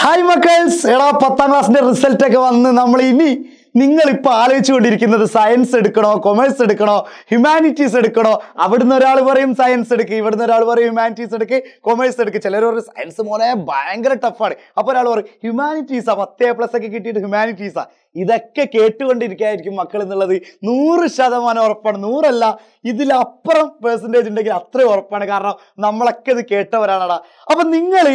hi മക്കൾസ് എടാ പത്താം ക്ലാസ്സിന്റെ റിസൾട്ട് ഒക്കെ വന്ന് നമ്മൾ ഇനി നിങ്ങൾ ഇപ്പൊ ആലോചിച്ചുകൊണ്ടിരിക്കുന്നത് സയൻസ് എടുക്കണോ കൊമേഴ്സ് എടുക്കണോ ഹ്യൂമാനിറ്റീസ് എടുക്കണോ അവിടുന്ന് ഒരാൾ പറയും സയൻസ് എടുക്കുക ഇവിടുന്ന് ഒരാൾ പറയും ഹ്യൂമാനിറ്റീസ് എടുക്കുക കൊമേഴ്സ് എടുക്കുക ചിലർ പറയും സയൻസ് മോനെ ഭയങ്കര ടഫാണ് അപ്പൊ ഒരാൾ പറയും ഹ്യൂമാനിറ്റീസാ ആ എ പ്ലസ് ഒക്കെ കിട്ടിയിട്ട് ഹ്യൂമാനിറ്റീസാ ഇതൊക്കെ കേട്ടുകൊണ്ടിരിക്കായിരിക്കും മക്കൾ എന്നുള്ളത് നൂറ് ശതമാനം ഉറപ്പാണ് നൂറല്ല ഇതിലപ്പുറം പേഴ്സൻറ്റേജ് ഉണ്ടെങ്കിൽ അത്രയും ഉറപ്പാണ് കാരണം നമ്മളൊക്കെ ഇത് കേട്ടവരാണടാ അപ്പൊ നിങ്ങൾ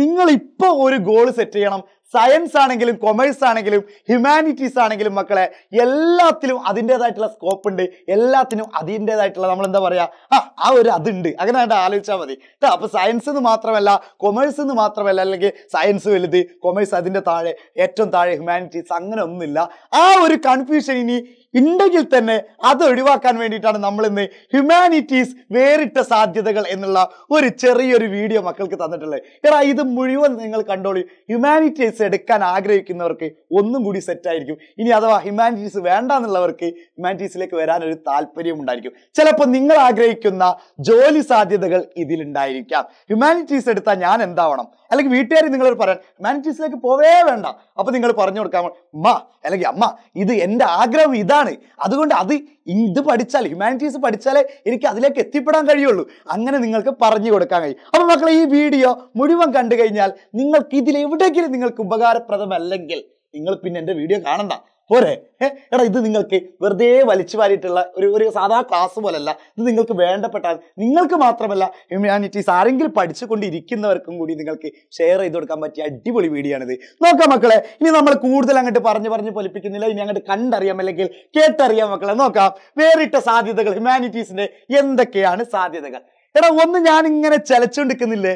നിങ്ങൾ ഇപ്പോൾ ഒരു ഗോൾ സെറ്റ് ചെയ്യണം സയൻസ് ആണെങ്കിലും കൊമേഴ്സ് ആണെങ്കിലും ഹ്യൂമാനിറ്റീസ് ആണെങ്കിലും മക്കളെ എല്ലാത്തിലും അതിൻ്റെതായിട്ടുള്ള സ്കോപ്പ് ഉണ്ട് എല്ലാത്തിനും അതിൻ്റെതായിട്ടുള്ള നമ്മൾ എന്താ പറയുക ആ ആ ഒരു അതുണ്ട് അങ്ങനെ ആയിട്ട് ആലോചിച്ചാൽ മതി കേട്ടോ അപ്പോൾ സയൻസ് എന്ന് മാത്രമല്ല കൊമേഴ്സ് എന്ന് മാത്രമല്ല അല്ലെങ്കിൽ സയൻസ് വലുത് കൊമേഴ്സ് അതിൻ്റെ താഴെ ഏറ്റവും താഴെ ഹ്യൂമാനിറ്റീസ് അങ്ങനെ ഒന്നുമില്ല ആ ഒരു കൺഫ്യൂഷൻ ഇനി ഉണ്ടെങ്കിൽ തന്നെ അത് ഒഴിവാക്കാൻ വേണ്ടിയിട്ടാണ് നമ്മൾ ഇന്ന് ഹ്യൂമാനിറ്റീസ് വേറിട്ട സാധ്യതകൾ എന്നുള്ള ഒരു ചെറിയൊരു വീഡിയോ മക്കൾക്ക് തന്നിട്ടുള്ളത് എടാ ഇത് മുഴുവൻ നിങ്ങൾ കണ്ടോളി ഹ്യൂമാനിറ്റീസ് എടുക്കാൻ ആഗ്രഹിക്കുന്നവർക്ക് ഒന്നും കൂടി സെറ്റായിരിക്കും ഇനി അഥവാ ഹ്യൂമാനിറ്റീസ് വേണ്ട എന്നുള്ളവർക്ക് ഹ്യൂമാനിറ്റീസിലേക്ക് വരാൻ ഒരു താല്പര്യം ഉണ്ടായിരിക്കും ചിലപ്പോൾ നിങ്ങൾ ആഗ്രഹിക്കുന്ന ജോലി സാധ്യതകൾ ഇതിലുണ്ടായിരിക്കാം ഹ്യൂമാനിറ്റീസ് എടുത്താൽ ഞാൻ എന്താവണം അല്ലെങ്കിൽ വീട്ടുകാർ നിങ്ങൾ പറയാൻ ഹ്യൂമാനിറ്റീസിലേക്ക് പോവേ വേണ്ട അപ്പൊ നിങ്ങൾ പറഞ്ഞു കൊടുക്കാൻ അമ്മ അല്ലെങ്കിൽ അമ്മ ഇത് എന്റെ ആഗ്രഹം ഇതാണ് ആണ് അതുകൊണ്ട് അത് ഇത് പഠിച്ചാൽ ഹ്യൂമാനിറ്റീസ് പഠിച്ചാലേ എനിക്ക് അതിലേക്ക് എത്തിപ്പെടാൻ കഴിയുള്ളൂ അങ്ങനെ നിങ്ങൾക്ക് പറഞ്ഞു കൊടുക്കാൻ കഴിയും അപ്പോൾ മക്കളെ ഈ വീഡിയോ മുഴുവൻ കണ്ടു കഴിഞ്ഞാൽ നിങ്ങൾക്ക് എവിടെയെങ്കിലും നിങ്ങൾക്ക് ഉപകാരപ്രദമല്ലെങ്കിൽ നിങ്ങൾ പിന്നെ എൻ്റെ വീഡിയോ കാണണ്ട പോരെ എടാ ഇത് നിങ്ങൾക്ക് വെറുതെ വലിച്ചു വാരിയിട്ടുള്ള ഒരു ഒരു സാധാ ക്ലാസ് പോലല്ല ഇത് നിങ്ങൾക്ക് വേണ്ടപ്പെട്ട നിങ്ങൾക്ക് മാത്രമല്ല ഹ്യൂമാനിറ്റീസ് ആരെങ്കിലും പഠിച്ചുകൊണ്ടിരിക്കുന്നവർക്കും കൂടി നിങ്ങൾക്ക് ഷെയർ ചെയ്ത് കൊടുക്കാൻ പറ്റിയ അടിപൊളി വീഡിയോ ആണിത് നോക്കാം മക്കളെ ഇനി നമ്മൾ കൂടുതൽ അങ്ങോട്ട് പറഞ്ഞു പറഞ്ഞ് പൊലിപ്പിക്കുന്നില്ല ഇനി അങ്ങോട്ട് കണ്ടറിയാം അല്ലെങ്കിൽ കേട്ടറിയാം മക്കളെ നോക്കാം വേറിട്ട സാധ്യതകൾ ഹ്യൂമാനിറ്റീസിന്റെ എന്തൊക്കെയാണ് സാധ്യതകൾ എടാ ഒന്ന് ഞാൻ ഇങ്ങനെ ചലച്ചുകൊണ്ടിരിക്കുന്നില്ലേ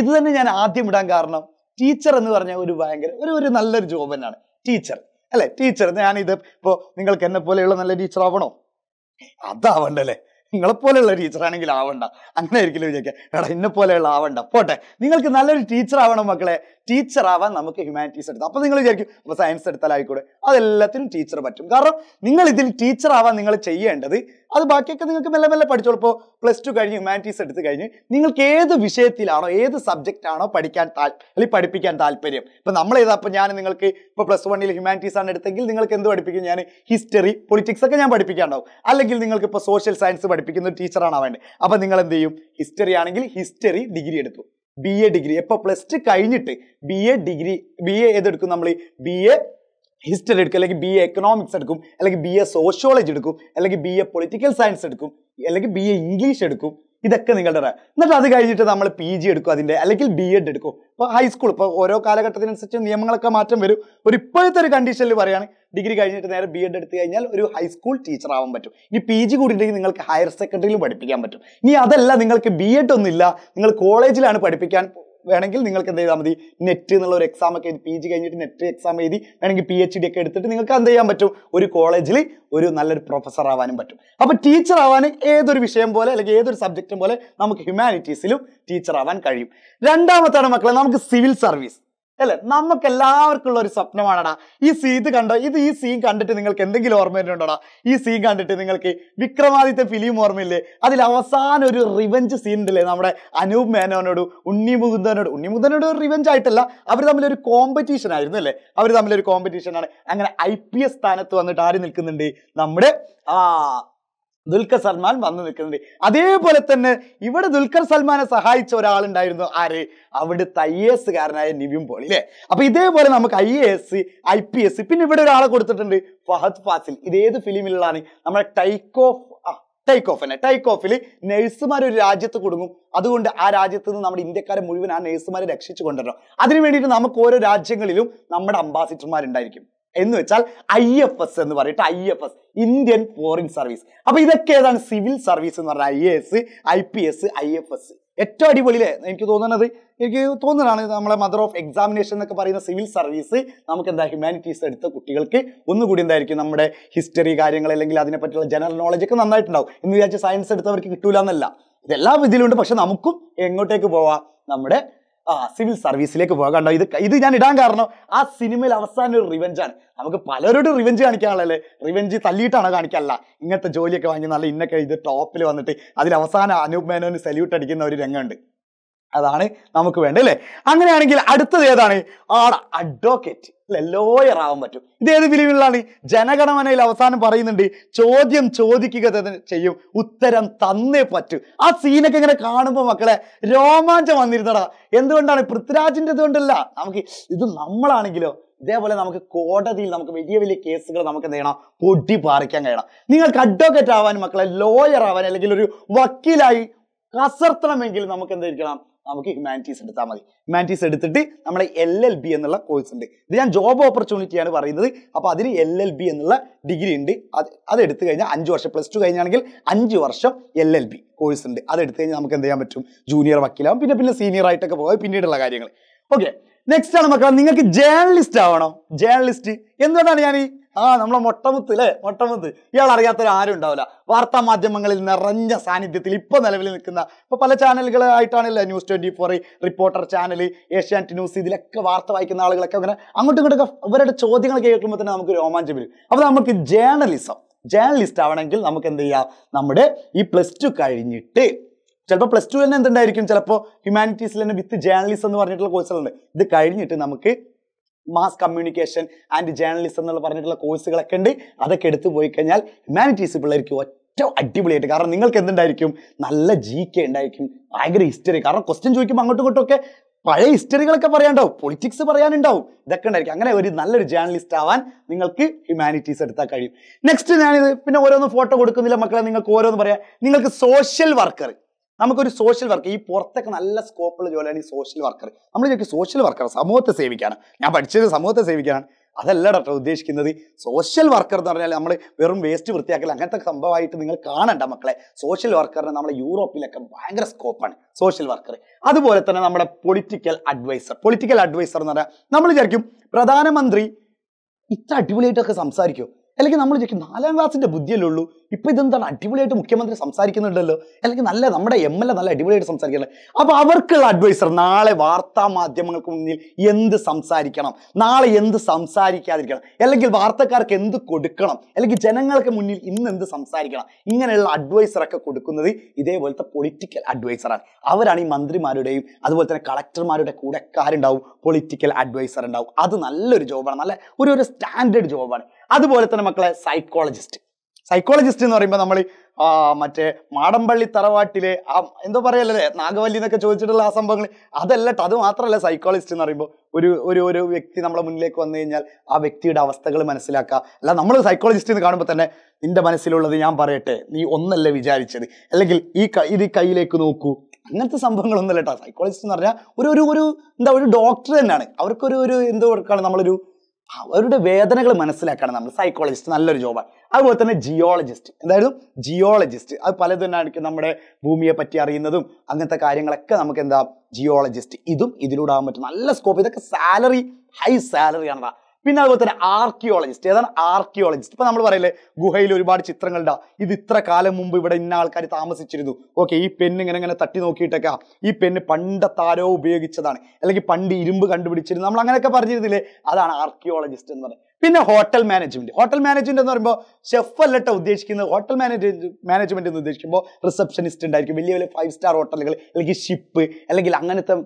ഇത് തന്നെ ഞാൻ ആദ്യം ഇടാൻ കാരണം ടീച്ചർ എന്ന് പറഞ്ഞ ഒരു ഭയങ്കര ഒരു ഒരു നല്ലൊരു ജോബ് തന്നെയാണ് ടീച്ചർ അല്ലെ ടീച്ചർ ഞാനിത് ഇപ്പോൾ നിങ്ങൾക്ക് എന്നെ പോലെയുള്ള നല്ല ടീച്ചർ ആവണോ അതാവണ്ടല്ലേ നിങ്ങളെപ്പോലെയുള്ള ടീച്ചറാണെങ്കിൽ ആവണ്ട അങ്ങനെ ആയിരിക്കില്ല വിചാരിക്കുക എടാ എന്നെ പോലെയുള്ള ആവണ്ട പോട്ടെ നിങ്ങൾക്ക് നല്ലൊരു ടീച്ചർ ആവണം മക്കളെ ടീച്ചർ ആവാൻ നമുക്ക് ഹ്യൂമാനിറ്റീസ് എടുത്തു അപ്പൊ നിങ്ങൾ വിചാരിക്കും അപ്പൊ സയൻസ് എടുത്താൽ ആയിക്കോട്ടെ അതെല്ലാത്തിനും ടീച്ചർ പറ്റും കാരണം നിങ്ങൾ ഇതിൽ ടീച്ചർ ആവാൻ നിങ്ങൾ ചെയ്യേണ്ടത് അത് ബാക്കിയൊക്കെ നിങ്ങൾക്ക് മെല്ലെ മെല്ലെ പഠിച്ചോളൂ ഇപ്പോൾ പ്ലസ് ടു കഴിഞ്ഞ് ഹ്യൂമാനിറ്റീസ് എടുത്ത് കഴിഞ്ഞ് നിങ്ങൾക്ക് ഏത് വിഷയത്തിലാണോ ഏത് സബ്ജക്റ്റ് ആണോ പഠിക്കാൻ താൽ അല്ലെങ്കിൽ പഠിപ്പിക്കാൻ താല്പര്യം ഇപ്പം നമ്മൾ ഏതാ അപ്പം ഞാൻ നിങ്ങൾക്ക് ഇപ്പോൾ പ്ലസ് വണ്ണിൽ ഹ്യൂമാനിറ്റീസ് ആണ് എടുത്തെങ്കിൽ നിങ്ങൾക്ക് എന്ത് പഠിപ്പിക്കും ഞാൻ ഹിസ്റ്ററി പൊളിറ്റിക്സ് ഒക്കെ ഞാൻ പഠിപ്പിക്കാണ്ടാവും അല്ലെങ്കിൽ നിങ്ങൾക്ക് ഇപ്പോൾ സോഷ്യൽ സയൻസ് പഠിപ്പിക്കുന്ന ടീച്ചറാണ് ആവേണ്ടത് അപ്പം നിങ്ങൾ എന്ത് ചെയ്യും ഹിസ്റ്ററി ആണെങ്കിൽ ഹിസ്റ്ററി ഡിഗ്രി എടുത്തു ബി എ ഡിഗ്രി ഇപ്പോൾ പ്ലസ് ടു കഴിഞ്ഞിട്ട് B A degree B A ഏതെടുക്കും നമ്മൾ ബി എ ഹിസ്റ്ററി എടുക്കും അല്ലെങ്കിൽ ബി എ എക്കണോമിക്സ് എടുക്കും അല്ലെങ്കിൽ ബി എ സോഷ്യോളജി എടുക്കും അല്ലെങ്കിൽ ബി എ പൊളിറ്റിക്കൽ സയൻസ് എടുക്കും അല്ലെങ്കിൽ ബി എ ഇംഗ്ലീഷ് എടുക്കും ഇതൊക്കെ നിങ്ങളുടെ എന്നിട്ട് അത് കഴിഞ്ഞിട്ട് നമ്മൾ പി ജി എടുക്കും അതിൻ്റെ അല്ലെങ്കിൽ ബി എഡ് എടുക്കും ഇപ്പോൾ ഹൈസ്കൂൾ ഇപ്പോൾ ഓരോ കാലഘട്ടത്തിനനുസരിച്ച് നിയമങ്ങളൊക്കെ മാറ്റം വരും ഒരു ഇപ്പോഴത്തെ ഒരു കണ്ടീഷനിൽ പറയുകയാണ് ഡിഗ്രി കഴിഞ്ഞിട്ട് നേരെ ബി എഡ് എടുത്തു കഴിഞ്ഞാൽ ഒരു ഹൈസ്കൂൾ ടീച്ചർ ആവാൻ പറ്റും ഇനി പി ജി കൂടിയിട്ടുണ്ടെങ്കിൽ നിങ്ങൾക്ക് ഹയർ സെക്കൻഡറിയിൽ പഠിപ്പിക്കാൻ പറ്റും ഇനി അതല്ല നിങ്ങൾക്ക് ബി എഡ് ഒന്നുമില്ല നിങ്ങൾ കോളേജിലാണ് പഠിപ്പിക്കാൻ വേണമെങ്കിൽ നിങ്ങൾക്ക് എന്ത് ചെയ്താൽ മതി നെറ്റ് എന്നുള്ള ഒരു എക്സാം ഒക്കെ എഴുതി പി ജി കഴിഞ്ഞിട്ട് നെറ്റ് എക്സാം എഴുതി വേണമെങ്കിൽ പി എച്ച് ഡി ഒക്കെ എടുത്തിട്ട് നിങ്ങൾക്ക് എന്ത് ചെയ്യാൻ പറ്റും ഒരു കോളേജിൽ ഒരു നല്ലൊരു പ്രൊഫസർ ആവാനും പറ്റും അപ്പോൾ ടീച്ചർ ആവാൻ ഏതൊരു വിഷയം പോലെ അല്ലെങ്കിൽ ഏതൊരു സബ്ജക്റ്റും പോലെ നമുക്ക് ഹ്യൂമാനിറ്റീസിലും ടീച്ചർ ആവാൻ കഴിയും രണ്ടാമത്താണ് മക്കളെ നമുക്ക് സിവിൽ സർവീസ് അല്ലെ നമുക്ക് എല്ലാവർക്കും ഉള്ള ഒരു സ്വപ്നമാണടാ ഈ സീ ഇത് കണ്ടോ ഇത് ഈ സീൻ കണ്ടിട്ട് നിങ്ങൾക്ക് എന്തെങ്കിലും ഓർമ്മ വരുന്നുണ്ടോടാ ഈ സീൻ കണ്ടിട്ട് നിങ്ങൾക്ക് വിക്രമാദിത്യ ഫിലിം ഓർമ്മയില്ലേ അതിൽ അവസാനം ഒരു റിവഞ്ച് സീൻ ഉണ്ടല്ലേ നമ്മുടെ അനൂപ് മേനോനോട് ഉണ്ണി മുകുന്ദനോട് ഉണ്ണി മുകുന്ദനോട് ഒരു റിവഞ്ച് ആയിട്ടല്ല അവർ തമ്മിൽ ഒരു കോമ്പറ്റീഷൻ ആയിരുന്നു അല്ലേ അവർ തമ്മിൽ ഒരു കോമ്പറ്റീഷൻ ആണ് അങ്ങനെ ഐ പി എസ് സ്ഥാനത്ത് വന്നിട്ട് ആര് നിൽക്കുന്നുണ്ട് നമ്മുടെ ആ ദുൽഖർ സൽമാൻ വന്നു നിൽക്കുന്നുണ്ട് അതേപോലെ തന്നെ ഇവിടെ ദുൽഖർ സൽമാനെ സഹായിച്ച ഒരാളുണ്ടായിരുന്നു ആര് അവിടുത്തെ ഐ എ കാരനായ നിവിൻ പോളി അല്ലെ അപ്പൊ ഇതേപോലെ നമുക്ക് I A S I P S പിന്നെ ഇവിടെ ഒരാളെ കൊടുത്തിട്ടുണ്ട് ഫഹദ് ഫാസിൽ ഇതേത് ഫിലിമിലാണ് നമ്മുടെ ടൈക്കോ ടൈക്ക് ഓഫ് തന്നെ ടൈക്ക് ഓഫിൽ നഴ്സുമാർ ഒരു രാജ്യത്ത് കുടുങ്ങും അതുകൊണ്ട് ആ രാജ്യത്ത് നിന്ന് നമ്മുടെ ഇന്ത്യക്കാരെ മുഴുവൻ ആ നഴ്സുമാരെ രക്ഷിച്ചു കൊണ്ടുവരണം അതിനു വേണ്ടിയിട്ട് നമുക്ക് ഓരോ രാജ്യങ്ങളിലും നമ്മുടെ അംബാസിഡർമാരുണ്ടായിരിക്കും എന്ന് വെച്ചാൽ ഐ എഫ് എസ് എന്ന് പറയട്ടെ I F S Indian foreign service അപ്പൊ ഇതൊക്കെ ഏതാണ് സിവിൽ സർവീസ് എന്ന് പറഞ്ഞാൽ I A S I P S I F S ഏറ്റവും അടിപൊളിയിലെ എനിക്ക് തോന്നുന്നത് എനിക്ക് തോന്നുന്നതാണ് നമ്മളെ മദർ ഓഫ് എക്സാമിനേഷൻ എന്നൊക്കെ പറയുന്ന സിവിൽ സർവീസ് നമുക്ക് എന്താ ഹ്യൂമാനിറ്റീസ് എടുത്ത കുട്ടികൾക്ക് ഒന്നുകൂടി എന്തായിരിക്കും നമ്മുടെ ഹിസ്റ്ററി കാര്യങ്ങൾ അല്ലെങ്കിൽ അതിനെപ്പറ്റിയുള്ള ജനറൽ നോളജ് ഒക്കെ നന്നായിട്ടുണ്ടാവും എന്ന് വിചാരിച്ച സയൻസ് എടുത്തവർക്ക് കിട്ടൂലെന്നല്ല ഇതെല്ലാം ഇതിലുണ്ട് പക്ഷെ നമുക്കും എങ്ങോട്ടേക്ക് പോവാം നമ്മുടെ ആ സിവിൽ സർവീസിലേക്ക് പോകാണ്ടോ ഇത് ഇത് ഞാൻ ഇടാൻ കാരണം ആ സിനിമയിൽ അവസാനം ഒരു ആണ് നമുക്ക് പലരോടും റിവെഞ്ച് കാണിക്കാനുള്ളല്ലേ റിവെഞ്ച് തല്ലിയിട്ടാണോ കാണിക്കാനല്ല ഇങ്ങനത്തെ ജോലിയൊക്കെ വാങ്ങി നല്ല ഇന്നൊക്കെ ഇത് ടോപ്പിൽ വന്നിട്ട് അതിൽ അവസാനം അനൂപ് മേനോന് സല്യൂട്ട് അടിക്കുന്ന ഒരു രംഗമുണ്ട് അതാണ് നമുക്ക് വേണ്ടത് അല്ലെ അങ്ങനെയാണെങ്കിൽ അടുത്തത് ഏതാണ് ആട അഡ്വക്കേറ്റ് അല്ലെ ലോയർ ആവാൻ പറ്റും ഇത് ഏത് ഫിലിമിലാണ് ജനഗണമനയിൽ അവസാനം പറയുന്നുണ്ട് ചോദ്യം ചോദിക്കുക തന്നെ ചെയ്യും ഉത്തരം തന്നേ പറ്റൂ ആ സീനൊക്കെ ഇങ്ങനെ കാണുമ്പോൾ മക്കളെ രോമാഞ്ചം വന്നിരുന്നടാ എന്തുകൊണ്ടാണ് പൃഥ്വിരാജിന്റെ ഇതുകൊണ്ടല്ല നമുക്ക് ഇത് നമ്മളാണെങ്കിലോ ഇതേപോലെ നമുക്ക് കോടതിയിൽ നമുക്ക് വലിയ വലിയ കേസുകൾ നമുക്ക് എന്ത് ചെയ്യണം പൊടി പാറിക്കാൻ കഴിയണം നിങ്ങൾക്ക് അഡ്വക്കേറ്റ് ആവാൻ മക്കളെ ലോയർ ആവാൻ അല്ലെങ്കിൽ ഒരു വക്കീലായി കസർത്തണമെങ്കിൽ നമുക്ക് എന്തായിരിക്കണം നമുക്ക് ഹ്യൂമാനിറ്റീസ് എടുത്താൽ മതി ഹ്യൂമാനിറ്റീസ് എടുത്തിട്ട് നമ്മളെ എൽ എൽ ബി എന്നുള്ള കോഴ്സ് ഉണ്ട് ഇത് ഞാൻ ജോബ് ആണ് പറയുന്നത് അപ്പോൾ അതിന് എൽ എൽ ബി എന്നുള്ള ഡിഗ്രി ഉണ്ട് അത് അത് എടുത്തു കഴിഞ്ഞാൽ അഞ്ച് വർഷം പ്ലസ് ടു കഴിഞ്ഞാണെങ്കിൽ അഞ്ച് വർഷം എൽ എൽ ബി കോഴ്സ് ഉണ്ട് അത് കഴിഞ്ഞാൽ നമുക്ക് എന്ത് ചെയ്യാൻ പറ്റും ജൂനിയർ വക്കീലാവും പിന്നെ പിന്നെ സീനിയർ ആയിട്ടൊക്കെ പോകാം പിന്നീടുള്ള കാര്യങ്ങൾ ഓക്കെ നെക്സ്റ്റ് ആണ് മക്കളെ നിങ്ങൾക്ക് ജേർണലിസ്റ്റ് ആവണോ ജേർണലിസ്റ്റ് എന്തുകൊണ്ടാണ് ഞാൻ ഈ ആ നമ്മളെ മൊട്ടമുത്ത് അല്ലേ മൊട്ടമുത്ത് ഇയാൾ അറിയാത്തൊരു ആരും ഉണ്ടാവില്ല വാർത്താ മാധ്യമങ്ങളിൽ നിറഞ്ഞ സാന്നിധ്യത്തിൽ ഇപ്പോൾ നിലവിൽ നിൽക്കുന്ന ഇപ്പോൾ പല ചാനലുകളായിട്ടാണല്ലേ news twenty four reporter channel Asianet news ഇതിലൊക്കെ വാർത്ത വായിക്കുന്ന ആളുകളൊക്കെ അങ്ങനെ അങ്ങോട്ടും ഇങ്ങോട്ടൊക്കെ അവരുടെ ചോദ്യങ്ങൾ കേൾക്കുമ്പോൾ തന്നെ നമുക്ക് രോമാഞ്ചം വരും അപ്പോൾ നമുക്ക് ജേർണലിസം ജേർണലിസ്റ്റ് ആവണമെങ്കിൽ നമുക്ക് എന്ത് ചെയ്യാം നമ്മുടെ ഈ പ്ലസ് ടു കഴിഞ്ഞിട്ട് ചിലപ്പോൾ പ്ലസ് ടു തന്നെ എന്തുണ്ടായിരിക്കും ചിലപ്പോൾ ഹ്യൂമാനിറ്റീസിൽ തന്നെ വിത്ത് ജേർണലിസം എന്ന് പറഞ്ഞിട്ടുള്ള കോഴ്സുകളുണ്ട് ഇത് കഴിഞ്ഞിട്ട് നമുക്ക് മാസ് കമ്മ്യൂണിക്കേഷൻ ആൻഡ് ജേർണലിസം എന്നുള്ള പറഞ്ഞിട്ടുള്ള കോഴ്സുകളൊക്കെ ഉണ്ട് അതൊക്കെ എടുത്തു പോയി കഴിഞ്ഞാൽ ഹ്യൂമാനിറ്റീസ് പിള്ളേർക്ക് ഒറ്റ അടിപൊളിയായിട്ട് കാരണം നിങ്ങൾക്ക് എന്തുണ്ടായിരിക്കും നല്ല ജി കെ ഉണ്ടായിരിക്കും ഭയങ്കര ഹിസ്റ്ററി കാരണം ക്വസ്റ്റ്യൻ ചോദിക്കുമ്പോൾ അങ്ങോട്ടും ഇങ്ങോട്ടും ഒക്കെ പഴയ ഹിസ്റ്ററികളൊക്കെ പറയാനുണ്ടാവും പൊളിറ്റിക്സ് പറയാനുണ്ടാവും ഇതൊക്കെ ഉണ്ടായിരിക്കും അങ്ങനെ ഒരു നല്ലൊരു ജേർണലിസ്റ്റ് ആവാൻ നിങ്ങൾക്ക് ഹ്യൂമാനിറ്റീസ് എടുത്താൽ കഴിയും നെക്സ്റ്റ് ഞാനിത് പിന്നെ ഓരോന്ന് ഫോട്ടോ കൊടുക്കുന്നില്ല മക്കളെ നിങ്ങൾക്ക് ഓരോന്ന് പറയാം നിങ്ങൾക്ക് സോഷ്യൽ വർക്കർ നമുക്കൊരു സോഷ്യൽ വർക്ക് ഈ പുറത്തൊക്കെ നല്ല സ്കോപ്പുള്ള ജോലിയാണ് ഈ സോഷ്യൽ വർക്കർ നമ്മൾ ചോദിക്കും സോഷ്യൽ വർക്കർ സമൂഹത്തെ സേവിക്കാണ് ഞാൻ പഠിച്ചത് സമൂഹത്തെ സേവിക്കാനാണ് അതല്ല ഡോക്ടർ ഉദ്ദേശിക്കുന്നത് സോഷ്യൽ വർക്കർ എന്ന് പറഞ്ഞാൽ നമ്മൾ വെറും വേസ്റ്റ് വൃത്തിയാക്കൽ അങ്ങനത്തെ സംഭവമായിട്ട് നിങ്ങൾ കാണണ്ട മക്കളെ സോഷ്യൽ വർക്കറിന് നമ്മുടെ യൂറോപ്പിലൊക്കെ ഭയങ്കര സ്കോപ്പാണ് സോഷ്യൽ വർക്കർ അതുപോലെ തന്നെ നമ്മുടെ പൊളിറ്റിക്കൽ അഡ്വൈസർ പൊളിറ്റിക്കൽ അഡ്വൈസർ എന്ന് പറഞ്ഞാൽ നമ്മൾ വിചാരിക്കും പ്രധാനമന്ത്രി ഇത്ര അടിപൊളിയായിട്ടൊക്കെ സംസാരിക്കും അല്ലെങ്കിൽ നമ്മൾ ചോദിക്കും നാലാം ക്ലാസ്സിന്റെ ബുദ്ധിയല്ലേ ഉള്ളൂ ഇപ്പൊ ഇതെന്താണ് അടിപൊളിയായിട്ട് മുഖ്യമന്ത്രി സംസാരിക്കുന്നുണ്ടല്ലോ അല്ലെങ്കിൽ നല്ല നമ്മുടെ എം എൽ എ നല്ല അടിപൊളിയായിട്ട് സംസാരിക്കണം അപ്പൊ അവർക്കുള്ള അഡ്വൈസർ നാളെ വാർത്താ മാധ്യമങ്ങൾക്ക് മുന്നിൽ എന്ത് സംസാരിക്കണം നാളെ എന്ത് സംസാരിക്കാതിരിക്കണം അല്ലെങ്കിൽ വാർത്തക്കാർക്ക് എന്ത് കൊടുക്കണം അല്ലെങ്കിൽ ജനങ്ങൾക്ക് മുന്നിൽ ഇന്ന് എന്ത് സംസാരിക്കണം ഇങ്ങനെയുള്ള അഡ്വൈസറൊക്കെ കൊടുക്കുന്നത് ഇതേപോലത്തെ പൊളിറ്റിക്കൽ അഡ്വൈസറാണ് അവരാണ് ഈ മന്ത്രിമാരുടെയും അതുപോലെ തന്നെ കളക്ടർമാരുടെ കൂടെ പൊളിറ്റിക്കൽ അഡ്വൈസർ ഉണ്ടാവും അത് നല്ലൊരു ജോബാണ് നല്ല ഒരു ഒരു സ്റ്റാൻഡേർഡ് ജോബാണ് അതുപോലെ തന്നെ മക്കളെ സൈക്കോളജിസ്റ്റ് സൈക്കോളജിസ്റ്റ് എന്ന് പറയുമ്പോൾ നമ്മൾ മറ്റേ മാടമ്പള്ളി തറവാട്ടിലെ ആ എന്തോ പറയല്ലേ നാഗവല്ലി എന്നൊക്കെ ചോദിച്ചിട്ടുള്ള ആ സംഭവങ്ങൾ അതല്ല അത് മാത്രമല്ല സൈക്കോളജിസ്റ്റ് എന്ന് പറയുമ്പോൾ ഒരു ഒരു ഒരു വ്യക്തി നമ്മളെ മുന്നിലേക്ക് വന്നു കഴിഞ്ഞാൽ ആ വ്യക്തിയുടെ അവസ്ഥകൾ മനസ്സിലാക്കുക അല്ല നമ്മൾ സൈക്കോളജിസ്റ്റ് എന്ന് കാണുമ്പോൾ തന്നെ നിന്റെ മനസ്സിലുള്ളത് ഞാൻ പറയട്ടെ നീ ഒന്നല്ലേ വിചാരിച്ചത് അല്ലെങ്കിൽ ഈ ഇത് കയ്യിലേക്ക് നോക്കൂ അങ്ങനത്തെ സംഭവങ്ങളൊന്നുമല്ല കേട്ടോ സൈക്കോളജിസ്റ്റ് എന്ന് പറഞ്ഞാൽ ഒരു ഒരു ഒരു എന്താ ഒരു ഡോക്ടർ തന്നെയാണ് അവർക്കൊരു ഒരു എന്തോ കൊടുക്കുകയാണ് നമ്മളൊരു അവരുടെ വേദനകൾ മനസ്സിലാക്കണം നമ്മൾ സൈക്കോളജിസ്റ്റ് നല്ലൊരു ജോബാണ് അതുപോലെ തന്നെ ജിയോളജിസ്റ്റ് എന്തായാലും ജിയോളജിസ്റ്റ് അത് പലതും നമ്മുടെ ഭൂമിയെ പറ്റി അറിയുന്നതും അങ്ങനത്തെ കാര്യങ്ങളൊക്കെ നമുക്ക് എന്താ ജിയോളജിസ്റ്റ് ഇതും ഇതിലൂടെ ആകാൻ പറ്റും നല്ല സ്കോപ്പ് ഇതൊക്കെ സാലറി ഹൈ സാലറി ആണ് പിന്നെ അതുപോലെ തന്നെ ആർക്കിയോളജിസ്റ്റ് ഏതാണ് ആർക്കിയോളജിസ്റ്റ് ഇപ്പൊ നമ്മൾ പറയില്ലേ ഗുഹയിൽ ഒരുപാട് ഉണ്ടാ ഇത് ഇത്ര കാലം മുമ്പ് ഇവിടെ ഇന്ന ആൾക്കാർ താമസിച്ചിരുന്നു ഓക്കെ ഈ പെണ്ണ് ഇങ്ങനെ ഇങ്ങനെ തട്ടി നോക്കിയിട്ടൊക്കെ ഈ പെണ്ണ് പണ്ടത്താരോ ഉപയോഗിച്ചതാണ് അല്ലെങ്കിൽ പണ്ട് ഇരുമ്പ് കണ്ടുപിടിച്ചിരുന്നു നമ്മൾ അങ്ങനെയൊക്കെ പറഞ്ഞിരുന്നില്ലേ അതാണ് ആർക്കിയോളജിസ്റ്റ് എന്ന് പറയുന്നത് പിന്നെ ഹോട്ടൽ മാനേജ്മെന്റ് ഹോട്ടൽ മാനേജ്മെന്റ് എന്ന് പറയുമ്പോൾ ഷെഫ് അല്ലട്ടോ ഉദ്ദേശിക്കുന്നത് ഹോട്ടൽ മാനേജ് മാനേജ്മെന്റ് എന്ന് ഉദ്ദേശിക്കുമ്പോൾ റിസപ്ഷനിസ്റ്റ് ഉണ്ടായിരിക്കും വലിയ വലിയ ഫൈവ് സ്റ്റാർ ഹോട്ടലുകൾ അല്ലെങ്കിൽ ഷിപ്പ് അല്ലെങ്കിൽ അങ്ങനത്തെ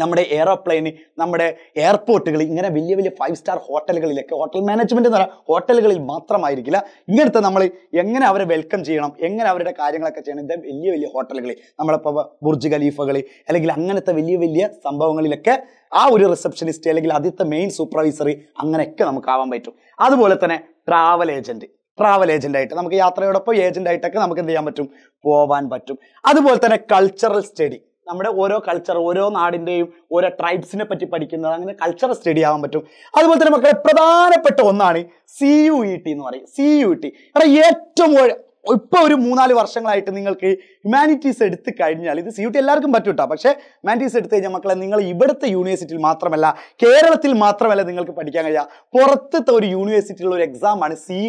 നമ്മുടെ എയറോപ്ലെയിന് നമ്മുടെ എയർപോർട്ടുകൾ ഇങ്ങനെ വലിയ വലിയ ഫൈവ് സ്റ്റാർ ഹോട്ടലുകളിലൊക്കെ ഹോട്ടൽ മാനേജ്മെന്റ് എന്ന് പറയുക ഹോട്ടലുകളിൽ മാത്രമായിരിക്കില്ല ഇങ്ങനത്തെ നമ്മൾ എങ്ങനെ അവരെ വെൽക്കം ചെയ്യണം എങ്ങനെ അവരുടെ കാര്യങ്ങളൊക്കെ ചെയ്യണം ഇതേ വലിയ വലിയ ഹോട്ടലുകളിൽ നമ്മളിപ്പോൾ ബുർജ് ഖലീഫകൾ അല്ലെങ്കിൽ അങ്ങനത്തെ വലിയ വലിയ സംഭവങ്ങളിലൊക്കെ ആ ഒരു റിസപ്ഷനിസ്റ്റ് അല്ലെങ്കിൽ ആദ്യത്തെ മെയിൻ സൂപ്പർവൈസറി അങ്ങനെയൊക്കെ നമുക്ക് ആവാൻ പറ്റും അതുപോലെ തന്നെ ട്രാവൽ ഏജന്റ് ട്രാവൽ ഏജന്റ് ആയിട്ട് നമുക്ക് യാത്രയോടൊപ്പം ഏജന്റ് ആയിട്ടൊക്കെ നമുക്ക് എന്ത് ചെയ്യാൻ പറ്റും പോവാൻ പറ്റും അതുപോലെ തന്നെ കൾച്ചറൽ സ്റ്റഡി നമ്മുടെ ഓരോ കൾച്ചർ ഓരോ നാടിൻ്റെയും ഓരോ ട്രൈബ്സിനെ പറ്റി പഠിക്കുന്നത് അങ്ങനെ കൾച്ചർ സ്റ്റഡി ആവാൻ പറ്റും അതുപോലെ തന്നെ മക്കളെ പ്രധാനപ്പെട്ട ഒന്നാണ് സി യു ഇ ടി എന്ന് പറയും സി യു ടി എടാ ഏറ്റവും ഇപ്പോൾ ഒരു മൂന്നാല് വർഷങ്ങളായിട്ട് നിങ്ങൾക്ക് ഹ്യൂമാനിറ്റീസ് എടുത്ത് കഴിഞ്ഞാൽ ഇത് സി യു ടി എല്ലാവർക്കും പറ്റൂട്ടാ പക്ഷേ ഹ്യൂമാനിറ്റീസ് എടുത്തു കഴിഞ്ഞാൽ മക്കളെ നിങ്ങൾ ഇവിടുത്തെ യൂണിവേഴ്സിറ്റിയിൽ മാത്രമല്ല കേരളത്തിൽ മാത്രമല്ല നിങ്ങൾക്ക് പഠിക്കാൻ കഴിയുക പുറത്തത്തെ ഒരു യൂണിവേഴ്സിറ്റിയിലുള്ള ഒരു എക്സാമാണ് സി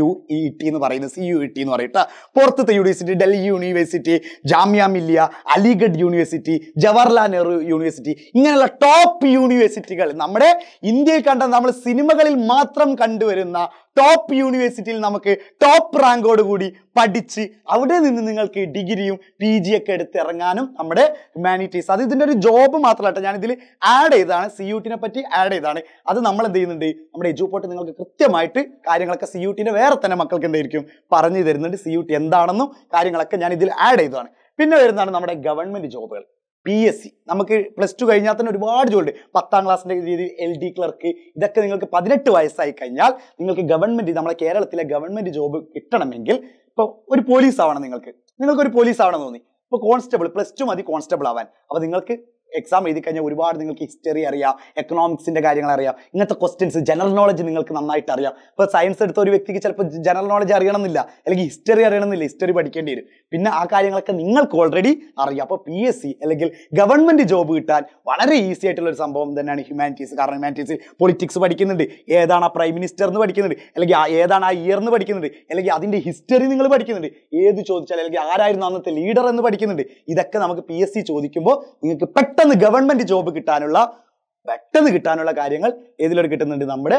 യു ഇ ടി എന്ന് പറയുന്നത് സി യു ഇ ടി എന്ന് പറയട്ട പുറത്തത്തെ university Delhi university Jamia Millia Aligarh university Jawaharlal Nehru university ഇങ്ങനെയുള്ള ടോപ്പ് യൂണിവേഴ്സിറ്റികൾ നമ്മുടെ ഇന്ത്യയിൽ കണ്ട നമ്മൾ സിനിമകളിൽ മാത്രം കണ്ടുവരുന്ന ടോപ്പ് യൂണിവേഴ്സിറ്റിയിൽ നമുക്ക് ടോപ്പ് റാങ്കോട് കൂടി പഠിച്ച് അവിടെ നിന്ന് നിങ്ങൾക്ക് ഡിഗ്രിയും പി ജി ഒക്കെ എടുത്ത് ഇറങ്ങാനും നമ്മുടെ ഹ്യൂമാനിറ്റീസ് അത് ഇതിൻ്റെ ഒരു ജോബ് മാത്രമല്ല ഞാനിതിൽ ആഡ് ചെയ്താണ് സി യു ടിനെ പറ്റി ആഡ് ചെയ്താണ് അത് നമ്മൾ എന്ത് ചെയ്യുന്നുണ്ട് നമ്മുടെ എജുപോട്ട് നിങ്ങൾക്ക് കൃത്യമായിട്ട് കാര്യങ്ങളൊക്കെ സി യു ടിൻ്റെ വേറെ തന്നെ മക്കൾക്ക് എന്തായിരിക്കും പറഞ്ഞു തരുന്നുണ്ട് സി യു ടി എന്താണെന്നും കാര്യങ്ങളൊക്കെ ഞാൻ ഇതിൽ ആഡ് ചെയ്തതാണ് പിന്നെ വരുന്നതാണ് നമ്മുടെ ഗവൺമെൻറ് ജോബുകൾ പി എസ് സി നമുക്ക് പ്ലസ് ടു കഴിഞ്ഞാൽ തന്നെ ഒരുപാട് ഉണ്ട് പത്താം ക്ലാസ്സിൻ്റെ രീതിയിൽ എൽ ഡി ക്ലർക്ക് ഇതൊക്കെ നിങ്ങൾക്ക് പതിനെട്ട് വയസ്സായി കഴിഞ്ഞാൽ നിങ്ങൾക്ക് ഗവൺമെൻറ് നമ്മളെ കേരളത്തിലെ ഗവൺമെൻറ് ജോബ് കിട്ടണമെങ്കിൽ ഇപ്പോൾ ഒരു പോലീസ് ആവണം നിങ്ങൾക്ക് നിങ്ങൾക്കൊരു പോലീസ് ആവണം തോന്നി ഇപ്പോൾ കോൺസ്റ്റബിൾ പ്ലസ് ടു മതി കോൺസ്റ്റബിൾ ആവാൻ അപ്പോൾ നിങ്ങൾക്ക് എക്സാം എഴുതി കഴിഞ്ഞാൽ ഒരുപാട് നിങ്ങൾക്ക് ഹിസ്റ്ററി അറിയാം എക്കണോമിക്സിന്റെ കാര്യങ്ങൾ അറിയാം ഇങ്ങനത്തെ ക്വസ്റ്റ്യൻസ് ജനറൽ നോളജ് നിങ്ങൾക്ക് നന്നായിട്ട് അറിയാം ഇപ്പോൾ സയൻസ് എടുത്ത ഒരു വ്യക്തിക്ക് ചിലപ്പോൾ ജനറൽ നോളജ് അറിയണമെന്നില്ല അല്ലെങ്കിൽ ഹിസ്റ്ററി അറിയണമെന്നില്ല ഹിസ്റ്ററി പഠിക്കേണ്ടി വരും പിന്നെ ആ കാര്യങ്ങളൊക്കെ നിങ്ങൾക്ക് ഓൾറെഡി അറിയാം അപ്പോൾ പി എസ് സി അല്ലെങ്കിൽ ഗവൺമെന്റ് ജോബ് കിട്ടാൻ വളരെ ഈസി ആയിട്ടുള്ള ഒരു സംഭവം തന്നെയാണ് ഹ്യൂമാനിറ്റീസ് കാരണം ഹ്യൂമാനിറ്റീസ് പൊളിറ്റിക്സ് പഠിക്കുന്നുണ്ട് ഏതാണ് ആ പ്രൈം മിനിസ്റ്റർ എന്ന് പഠിക്കുന്നുണ്ട് അല്ലെങ്കിൽ ഏതാണ് ആ ഇയർ എന്ന് പഠിക്കുന്നുണ്ട് അല്ലെങ്കിൽ അതിൻ്റെ ഹിസ്റ്ററി നിങ്ങൾ പഠിക്കുന്നുണ്ട് ഏത് ചോദിച്ചാൽ അല്ലെങ്കിൽ ആരായിരുന്നു അന്നത്തെ ലീഡർ എന്ന് പഠിക്കുന്നുണ്ട് ഇതൊക്കെ നമുക്ക് പി ചോദിക്കുമ്പോൾ നിങ്ങൾക്ക് പെട്ടെന്ന് പെട്ടെന്ന് ഗവൺമെന്റ് ജോബ് കിട്ടാനുള്ള പെട്ടെന്ന് കിട്ടാനുള്ള കാര്യങ്ങൾ ഏതിലൂടെ കിട്ടുന്നുണ്ട് നമ്മുടെ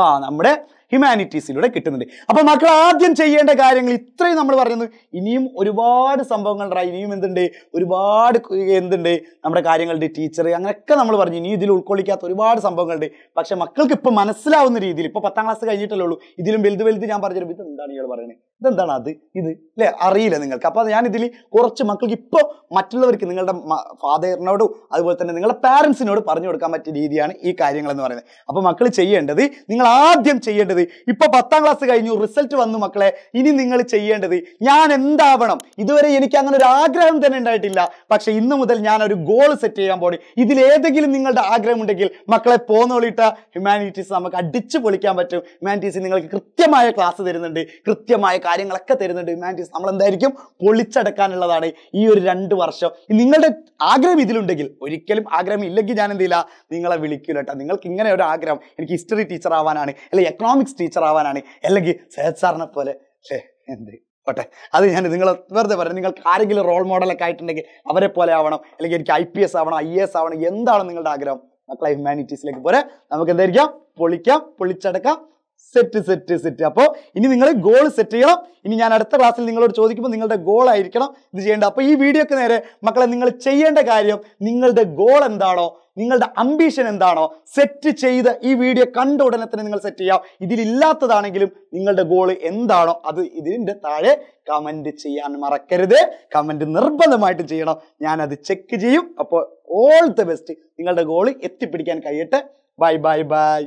ആ നമ്മുടെ ഹ്യൂമാനിറ്റീസിലൂടെ കിട്ടുന്നുണ്ട് അപ്പൊ മക്കൾ ആദ്യം ചെയ്യേണ്ട കാര്യങ്ങൾ ഇത്രയും നമ്മൾ പറയുന്നത് ഇനിയും ഒരുപാട് സംഭവങ്ങൾ ഇനിയും എന്തുണ്ട് ഒരുപാട് എന്തുണ്ട് നമ്മുടെ കാര്യങ്ങളുടെ ടീച്ചർ അങ്ങനെയൊക്കെ നമ്മൾ പറഞ്ഞു ഇനി ഇതിൽ ഉൾക്കൊള്ളിക്കാത്ത ഒരുപാട് സംഭവങ്ങളുണ്ട് പക്ഷെ മക്കൾക്ക് ഇപ്പൊ മനസ്സിലാവുന്ന രീതിയിൽ ഇപ്പൊ പത്താം ക്ലാസ് കഴിഞ്ഞിട്ടല്ലേ ഉള്ളൂ ഇതിലും വലുത് വലുത് ഞാൻ പറഞ്ഞു ഇത് എന്താണ് ഇയാൾ പറയുന്നത് ഇതെന്താണ് അത് ഇത് അല്ലേ അറിയില്ല നിങ്ങൾക്ക് അപ്പോൾ ഞാൻ കുറച്ച് മക്കൾക്ക് ഇപ്പോൾ മറ്റുള്ളവർക്ക് നിങ്ങളുടെ ഫാദറിനോടും അതുപോലെ തന്നെ നിങ്ങളുടെ പാരൻസിനോട് പറഞ്ഞു കൊടുക്കാൻ പറ്റിയ രീതിയാണ് ഈ കാര്യങ്ങൾ എന്ന് പറയുന്നത് അപ്പോൾ മക്കൾ ചെയ്യേണ്ടത് നിങ്ങൾ ആദ്യം ചെയ്യേണ്ടത് ഇപ്പോൾ പത്താം ക്ലാസ് കഴിഞ്ഞു റിസൾട്ട് വന്നു മക്കളെ ഇനി നിങ്ങൾ ചെയ്യേണ്ടത് ഞാൻ എന്താവണം ഇതുവരെ എനിക്ക് അങ്ങനെ ഒരു ആഗ്രഹം തന്നെ ഉണ്ടായിട്ടില്ല പക്ഷേ ഇന്ന് മുതൽ ഞാൻ ഒരു ഗോൾ സെറ്റ് ചെയ്യാൻ പോണി ഇതിലേതെങ്കിലും നിങ്ങളുടെ ആഗ്രഹം ഉണ്ടെങ്കിൽ മക്കളെ പോന്നോളിട്ട ഹ്യൂമാനിറ്റീസ് നമുക്ക് അടിച്ചു പൊളിക്കാൻ പറ്റും ഹ്യൂമാനിറ്റീസ് നിങ്ങൾക്ക് കൃത്യമായ ക്ലാസ് തരുന്നുണ്ട് കൃത്യമായ കാര്യങ്ങളൊക്കെ തരുന്ന ഡിമാൻഡ് നമ്മൾ എന്തായിരിക്കും പൊളിച്ചടക്കാനുള്ളതാണ് ഈ ഒരു രണ്ട് വർഷം നിങ്ങളുടെ ആഗ്രഹം ഇതിലുണ്ടെങ്കിൽ ഒരിക്കലും ആഗ്രഹം ഇല്ലെങ്കിൽ ഞാൻ എന്ത് ചെയ്യില്ല നിങ്ങളെ വിളിക്കില്ല കേട്ടോ നിങ്ങൾക്ക് ഇങ്ങനെ ഒരു ആഗ്രഹം എനിക്ക് ഹിസ്റ്ററി ടീച്ചർ ആവാനാണ് അല്ലെങ്കിൽ എക്കണോമിക്സ് ടീച്ചർ ആവാനാണ് അല്ലെങ്കിൽ സേത് സാറിനെ പോലെ എന്ത് ഓട്ടെ അത് ഞാൻ നിങ്ങൾ വെറുതെ പറയാം നിങ്ങൾക്ക് ആരെങ്കിലും റോൾ മോഡലൊക്കെ ആയിട്ടുണ്ടെങ്കിൽ അവരെ പോലെ ആവണം അല്ലെങ്കിൽ എനിക്ക് ഐ പി എസ് ആവണം ഐ എസ് ആവണം എന്താണ് നിങ്ങളുടെ ആഗ്രഹം മക്കളെ ഹ്യൂമാനിറ്റീസിലേക്ക് പോരെ നമുക്ക് എന്തായിരിക്കാം പൊളിക്കാം പൊളിച്ചടക്കാം സെറ്റ് സെറ്റ് സെറ്റ് അപ്പോൾ ഇനി നിങ്ങൾ ഗോൾ സെറ്റ് ചെയ്യണം ഇനി ഞാൻ അടുത്ത ക്ലാസ്സിൽ നിങ്ങളോട് ചോദിക്കുമ്പോൾ നിങ്ങളുടെ ഗോൾ ആയിരിക്കണം ഇത് ചെയ്യേണ്ടത് അപ്പോൾ ഈ വീഡിയോക്ക് നേരെ മക്കളെ നിങ്ങൾ ചെയ്യേണ്ട കാര്യം നിങ്ങളുടെ ഗോൾ എന്താണോ നിങ്ങളുടെ അംബീഷൻ എന്താണോ സെറ്റ് ചെയ്ത് ഈ വീഡിയോ കണ്ട ഉടനെ തന്നെ നിങ്ങൾ സെറ്റ് ചെയ്യാം ഇതിലില്ലാത്തതാണെങ്കിലും നിങ്ങളുടെ ഗോൾ എന്താണോ അത് ഇതിൻ്റെ താഴെ കമൻറ്റ് ചെയ്യാൻ മറക്കരുത് കമൻറ്റ് നിർബന്ധമായിട്ട് ചെയ്യണം ഞാനത് ചെക്ക് ചെയ്യും അപ്പോൾ ഓൾ ദ ബെസ്റ്റ് നിങ്ങളുടെ ഗോൾ എത്തിപ്പിടിക്കാൻ കഴിയട്ടെ ബൈ ബൈ ബൈ